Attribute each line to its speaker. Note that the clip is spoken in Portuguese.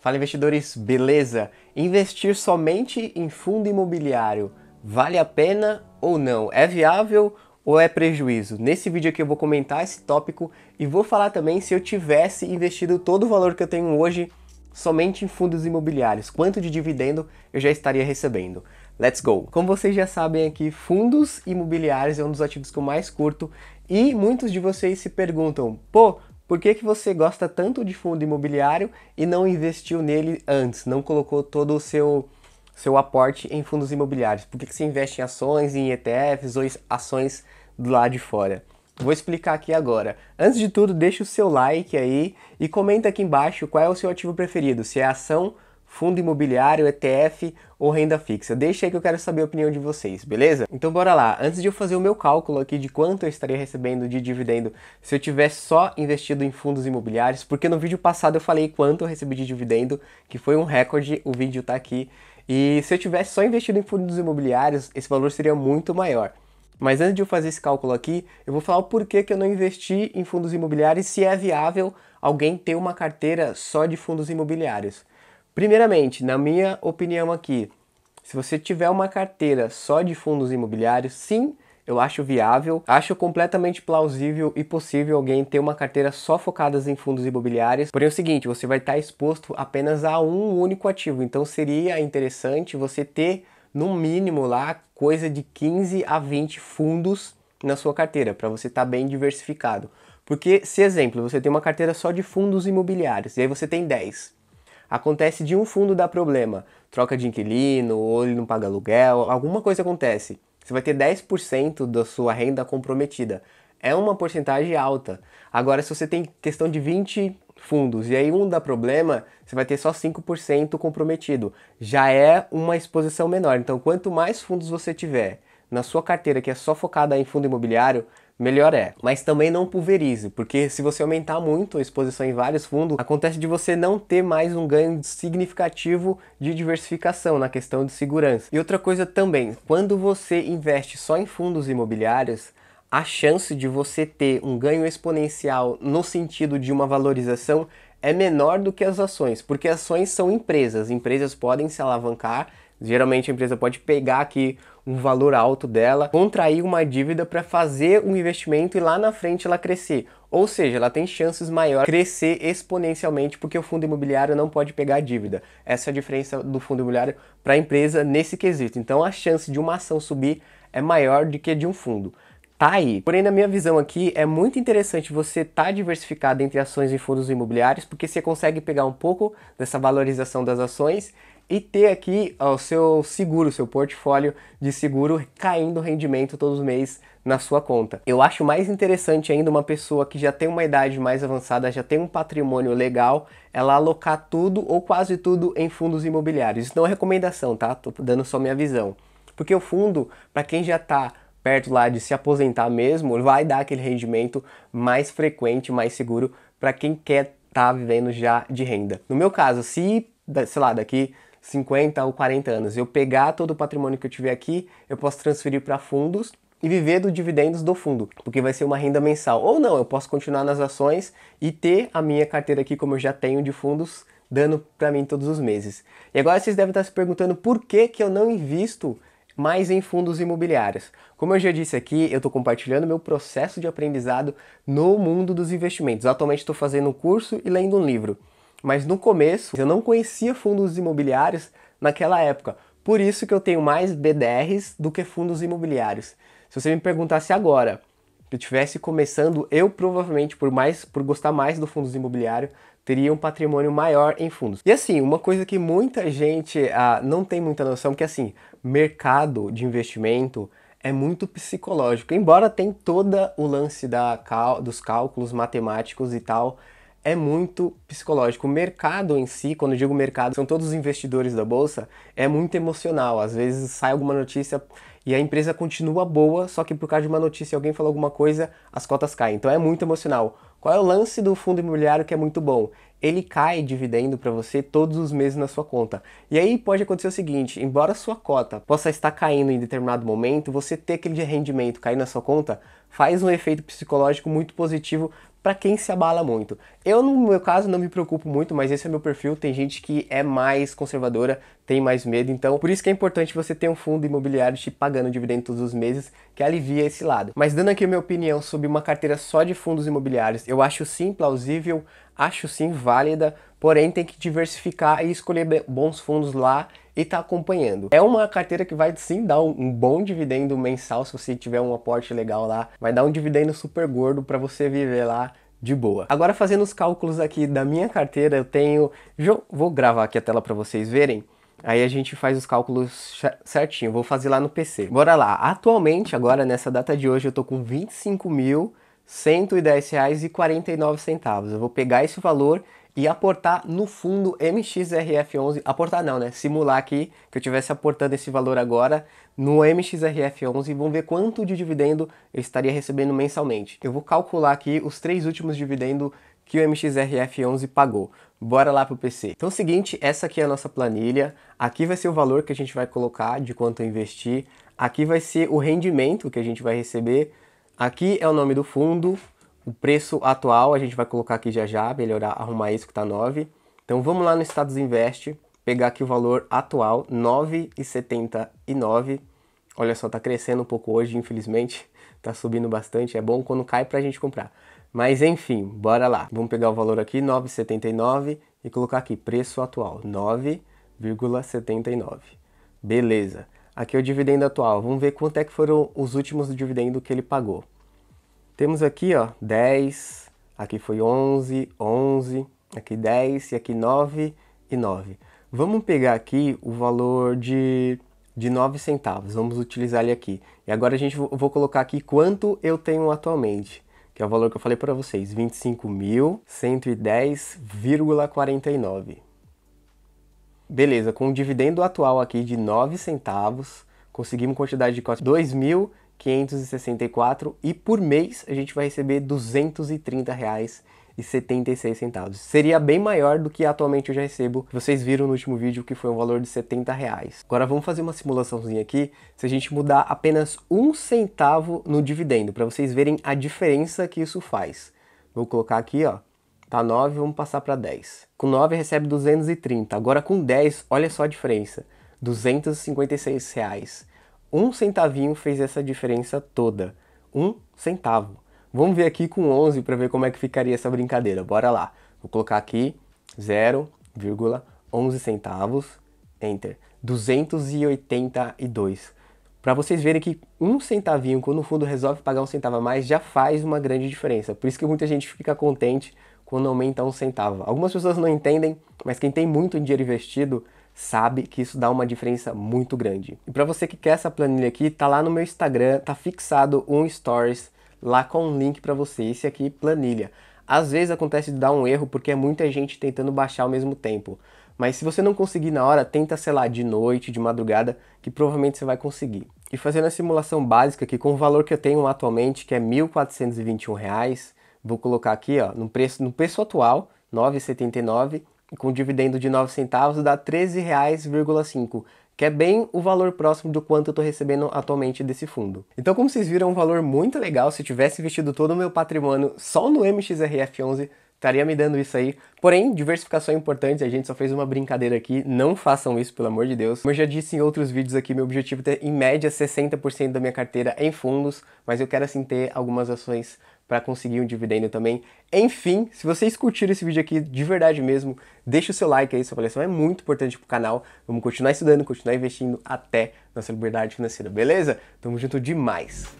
Speaker 1: Fala investidores, beleza? Investir somente em fundo imobiliário vale a pena ou não? É viável ou é prejuízo? Nesse vídeo aqui eu vou comentar esse tópico e vou falar também se eu tivesse investido todo o valor que eu tenho hoje somente em fundos imobiliários, quanto de dividendo eu já estaria recebendo. Let's go! Como vocês já sabem aqui, fundos imobiliários é um dos ativos que eu mais curto e muitos de vocês se perguntam, pô, por que, que você gosta tanto de fundo imobiliário e não investiu nele antes? Não colocou todo o seu, seu aporte em fundos imobiliários? Por que, que você investe em ações, em ETFs ou ações do lado de fora? Vou explicar aqui agora. Antes de tudo, deixa o seu like aí e comenta aqui embaixo qual é o seu ativo preferido, se é ação fundo imobiliário, ETF ou renda fixa. Deixa aí que eu quero saber a opinião de vocês, beleza? Então bora lá. Antes de eu fazer o meu cálculo aqui de quanto eu estaria recebendo de dividendo se eu tivesse só investido em fundos imobiliários, porque no vídeo passado eu falei quanto eu recebi de dividendo, que foi um recorde, o vídeo tá aqui. E se eu tivesse só investido em fundos imobiliários, esse valor seria muito maior. Mas antes de eu fazer esse cálculo aqui, eu vou falar o porquê que eu não investi em fundos imobiliários se é viável alguém ter uma carteira só de fundos imobiliários. Primeiramente, na minha opinião aqui, se você tiver uma carteira só de fundos imobiliários, sim, eu acho viável, acho completamente plausível e possível alguém ter uma carteira só focada em fundos imobiliários. Porém, é o seguinte, você vai estar exposto apenas a um único ativo, então seria interessante você ter no mínimo lá coisa de 15 a 20 fundos na sua carteira para você estar tá bem diversificado. Porque, se exemplo, você tem uma carteira só de fundos imobiliários e aí você tem 10 Acontece de um fundo dar problema, troca de inquilino, ou ele não paga aluguel, alguma coisa acontece. Você vai ter 10% da sua renda comprometida. É uma porcentagem alta. Agora, se você tem questão de 20 fundos e aí um dá problema, você vai ter só 5% comprometido. Já é uma exposição menor. Então, quanto mais fundos você tiver na sua carteira que é só focada em fundo imobiliário, melhor é. Mas também não pulverize, porque se você aumentar muito a exposição em vários fundos, acontece de você não ter mais um ganho significativo de diversificação na questão de segurança. E outra coisa também, quando você investe só em fundos imobiliários, a chance de você ter um ganho exponencial no sentido de uma valorização é menor do que as ações, porque ações são empresas, empresas podem se alavancar Geralmente a empresa pode pegar aqui um valor alto dela, contrair uma dívida para fazer um investimento e lá na frente ela crescer. Ou seja, ela tem chances maiores de crescer exponencialmente porque o fundo imobiliário não pode pegar dívida. Essa é a diferença do fundo imobiliário para a empresa nesse quesito. Então a chance de uma ação subir é maior do que de um fundo. Tá aí. Porém, na minha visão aqui, é muito interessante você estar tá diversificado entre ações e fundos imobiliários, porque você consegue pegar um pouco dessa valorização das ações e ter aqui ó, o seu seguro, o seu portfólio de seguro caindo rendimento todos os meses na sua conta. Eu acho mais interessante ainda uma pessoa que já tem uma idade mais avançada, já tem um patrimônio legal, ela alocar tudo ou quase tudo em fundos imobiliários. Isso não é recomendação, tá? Tô dando só minha visão. Porque o fundo, para quem já está perto lá de se aposentar mesmo, vai dar aquele rendimento mais frequente, mais seguro para quem quer estar tá vivendo já de renda. No meu caso, se, sei lá, daqui 50 ou 40 anos. Eu pegar todo o patrimônio que eu tiver aqui, eu posso transferir para fundos e viver dos dividendos do fundo, porque vai ser uma renda mensal. Ou não, eu posso continuar nas ações e ter a minha carteira aqui como eu já tenho de fundos dando para mim todos os meses. E agora vocês devem estar se perguntando por que que eu não invisto mais em fundos imobiliários. Como eu já disse aqui, eu estou compartilhando meu processo de aprendizado no mundo dos investimentos. Atualmente estou fazendo um curso e lendo um livro. Mas no começo eu não conhecia fundos imobiliários naquela época. Por isso que eu tenho mais BDRs do que fundos imobiliários. Se você me perguntasse agora, que eu tivesse começando, eu provavelmente por mais por gostar mais do fundos imobiliário, teria um patrimônio maior em fundos. E assim, uma coisa que muita gente ah, não tem muita noção que assim, mercado de investimento é muito psicológico. Embora tem toda o lance da, dos cálculos matemáticos e tal, é muito psicológico. O mercado em si, quando eu digo mercado, são todos os investidores da bolsa, é muito emocional. Às vezes sai alguma notícia e a empresa continua boa, só que por causa de uma notícia alguém falou alguma coisa, as cotas caem. Então é muito emocional. Qual é o lance do fundo imobiliário que é muito bom? Ele cai dividendo para você todos os meses na sua conta. E aí pode acontecer o seguinte: embora sua cota possa estar caindo em determinado momento, você ter aquele rendimento cair na sua conta faz um efeito psicológico muito positivo para quem se abala muito. Eu, no meu caso, não me preocupo muito, mas esse é meu perfil. Tem gente que é mais conservadora, tem mais medo, então por isso que é importante você ter um fundo imobiliário te pagando dividendo todos os meses, que alivia esse lado. Mas dando aqui a minha opinião sobre uma carteira só de fundos imobiliários, eu acho sim plausível, acho sim válida, porém tem que diversificar e escolher bons fundos lá e tá acompanhando. É uma carteira que vai sim dar um, bom dividendo mensal se você tiver um aporte legal lá, vai dar um dividendo super gordo para você viver lá de boa. Agora fazendo os cálculos aqui da minha carteira, eu tenho, vou gravar aqui a tela para vocês verem. Aí a gente faz os cálculos certinho, vou fazer lá no PC. Bora lá, atualmente agora nessa data de hoje eu tô com 25 mil R$ 110,49. Eu vou pegar esse valor e aportar no fundo MXRF11, aportar não, né? Simular aqui que eu tivesse aportando esse valor agora no MXRF11 e vamos ver quanto de dividendo eu estaria recebendo mensalmente. Eu vou calcular aqui os três últimos dividendos que o MXRF11 pagou. Bora lá pro PC. Então seguinte, essa aqui é a nossa planilha. Aqui vai ser o valor que a gente vai colocar de quanto investir. Aqui vai ser o rendimento que a gente vai receber. Aqui é o nome do fundo. O preço atual a gente vai colocar aqui já já, melhorar, arrumar isso que tá 9. Então vamos lá no Status Invest, pegar aqui o valor atual, 9,79. Olha só, tá crescendo um pouco hoje, infelizmente. Tá subindo bastante, é bom quando cai para a gente comprar. Mas enfim, bora lá. Vamos pegar o valor aqui, 9,79 e colocar aqui preço atual, 9,79. Beleza. Aqui é o dividendo atual. Vamos ver quanto é que foram os últimos dividendos que ele pagou. Temos aqui, ó, 10, aqui foi 11, 11, aqui 10 e aqui 9 e 9. Vamos pegar aqui o valor de, de 9 centavos, vamos utilizar ele aqui. E agora a gente vou colocar aqui quanto eu tenho atualmente, que é o valor que eu falei para vocês, 25.110,49. Beleza, com o dividendo atual aqui de 9 centavos, conseguimos quantidade de cotas 2.000 564 e por mês a gente vai receber R$ 230,76. Seria bem maior do que atualmente eu já recebo. Vocês viram no último vídeo que foi um valor de R$ 70. Reais. Agora vamos fazer uma simulaçãozinha aqui, se a gente mudar apenas um centavo no dividendo, para vocês verem a diferença que isso faz. Vou colocar aqui, ó, tá 9, vamos passar para 10. Com 9 recebe 230. Agora com 10, olha só a diferença, 256 reais. Um centavinho fez essa diferença toda. Um centavo. Vamos ver aqui com 11 para ver como é que ficaria essa brincadeira. Bora lá. Vou colocar aqui 0,11 centavos, enter, 282. Para vocês verem que um centavinho, quando o fundo resolve pagar um centavo a mais, já faz uma grande diferença. Por isso que muita gente fica contente quando aumenta um centavo. Algumas pessoas não entendem, mas quem tem muito dinheiro investido sabe que isso dá uma diferença muito grande. E para você que quer essa planilha aqui, tá lá no meu Instagram, tá fixado um stories lá com um link para você, esse aqui planilha. Às vezes acontece de dar um erro porque é muita gente tentando baixar ao mesmo tempo. Mas se você não conseguir na hora, tenta, sei lá, de noite, de madrugada, que provavelmente você vai conseguir. E fazendo a simulação básica aqui, com o valor que eu tenho atualmente, que é R$ 1.421, vou colocar aqui, ó, no preço, no preço atual, 9,79, com dividendo de 9 centavos dá R$ 13,05 que é bem o valor próximo do quanto eu estou recebendo atualmente desse fundo. Então, como vocês viram, é um valor muito legal. Se tivesse investido todo o meu patrimônio só no MXRF11, estaria me dando isso aí. Porém, diversificação é importante, a gente só fez uma brincadeira aqui, não façam isso, pelo amor de Deus. Como eu já disse em outros vídeos aqui, meu objetivo é ter, em média, 60% da minha carteira em fundos, mas eu quero, assim, ter algumas ações para conseguir um dividendo também. Enfim, se vocês curtiram esse vídeo aqui de verdade mesmo, deixa o seu like aí, sua avaliação é muito importante pro canal. Vamos continuar estudando, continuar investindo até nossa liberdade financeira, beleza? Tamo junto demais!